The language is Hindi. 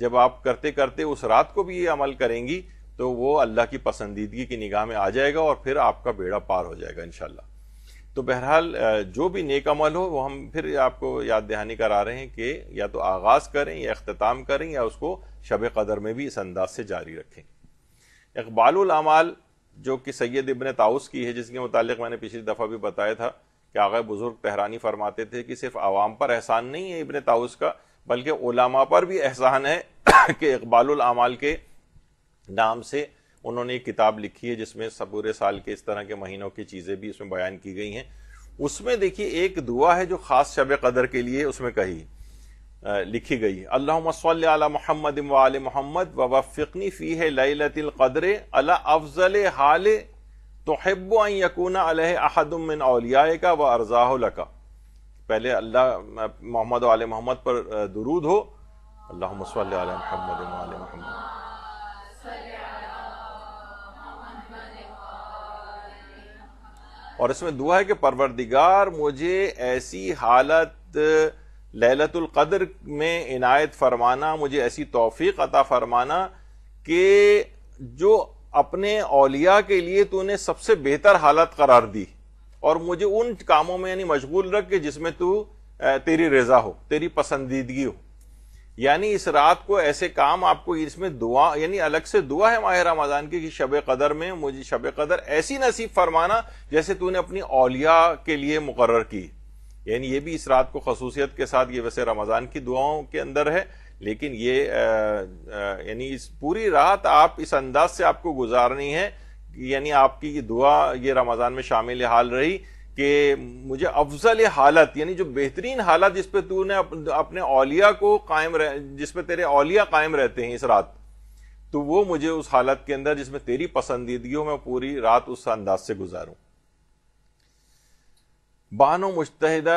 जब आप करते करते उस रात को भी ये अमल करेंगी तो वो अल्लाह की पसंदीदगी की निगाह में आ जाएगा और फिर आपका बेड़ा पार हो जाएगा इनशाला तो बहरहाल जो भी नेक अमल हो वो हम फिर आपको याद दहानी करा रहे हैं कि या तो आगाज़ करें या अख्ताम करें या उसको शब कदर में भी इस अंदाज से जारी रखें इकबालमाल जो कि सैयद इबन ताउस की है जिसके मुतालिक मैंने पिछली दफ़ा भी बताया था कि आगे बुज़ुर्ग तहरानी फरमाते थे कि सिर्फ आवाम पर एहसान नहीं है इबन ताउस का बल्कि ओलामा पर भी एहसान है कि इकबाल अमाल के नाम से उन्होंने एक किताब लिखी है जिसमें सबूरे साल के इस तरह के महीनों की चीज़ें भी उसमें बयान की गई हैं उसमें देखिए एक दुआ है जो ख़ास शब कदर के लिए उसमें कही लिखी गई है अल्लाह महमद वाल मोहम्मद व वफ़िकनी फ़ी है लतिल अला अफजल हाल तो हब्बो यकूना अलहदमिन अलिया का व अर्जाह का पहले अल्लाह मोहम्मद आल मोहम्मद पर दरूद हो अल्लाह और इसमें दुआ है कि परवरदिगार मुझे ऐसी हालत लहलतुल कद्र में इनायत फरमाना मुझे ऐसी तौफीक अता फरमाना कि जो अपने औलिया के लिए तूने सबसे बेहतर हालत करार दी और मुझे उन कामों में यानी मशगूल रख के जिसमें तू तेरी रजा हो तेरी पसंदीदगी हो यानी इस रात को ऐसे काम आपको इसमें दुआ यानी अलग से दुआ है माहिर रमजान की कि शब कदर में मुझे शब कदर ऐसी नसीब फरमाना जैसे तूने अपनी औलिया के लिए मुकर की यानी ये भी इस रात को खसूसियत के साथ ये वैसे रमज़ान की दुआओं के अंदर है लेकिन ये यानी इस पूरी रात आप इस अंदाज से आपको गुजारनी है यानी आपकी ये दुआ ये रमज़ान में शामिल हाल रही कि मुझे अफजल हालत यानी जो बेहतरीन हालत जिस पे तू ने अप, अपने औलिया को कायम रह जिस पे तेरे औलिया कायम रहते हैं इस रात तो वो मुझे उस हालत के अंदर जिसमें तेरी पसंदीदगी में पूरी रात उस अंदाज से गुजारूं बानो मुश्तहदा